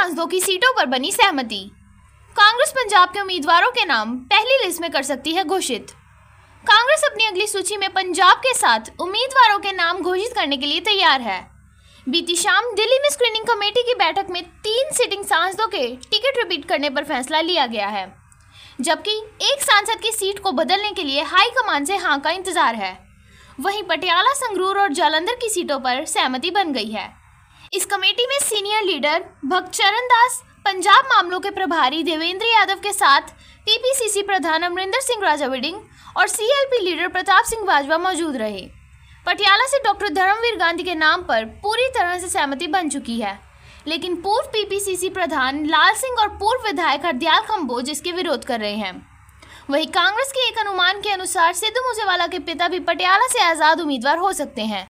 सांसदों की सीटों पर बनी सहमति कांग्रेस पंजाब के उम्मीदवारों के नाम पहली लिस्ट में कर सकती है घोषित कांग्रेस अपनी अगली सूची में पंजाब के साथ उम्मीदवारों के नाम घोषित करने के लिए तैयार है बीती शाम दिल्ली में स्क्रीनिंग कमेटी की बैठक में तीन सिटिंग सांसदों के टिकट रिपीट करने पर फैसला लिया गया है जबकि एक सांसद की सीट को बदलने के लिए हाईकमान से हाँ का इंतजार है वहीं पटियाला संगरूर और जालंधर की सीटों पर सहमति बन गई है इस कमेटी में सीनियर लीडर भक्त चरण दास पंजाब मामलों के प्रभारी देवेंद्र यादव के साथ टीपीसीसी प्रधान अमरिंदर सिंह राजाविडिंग और सीएलपी लीडर प्रताप सिंह बाजवा मौजूद रहे पटियाला से डॉक्टर धर्मवीर गांधी के नाम पर पूरी तरह से सहमति बन चुकी है लेकिन पूर्व पीपीसीसी प्रधान लाल सिंह और पूर्व विधायक हरदयाल खम्बोज इसके विरोध कर रहे हैं वहीं कांग्रेस के एक अनुमान के अनुसार सिद्धू मूसेवाला के पिता भी पटियाला से आज़ाद उम्मीदवार हो सकते हैं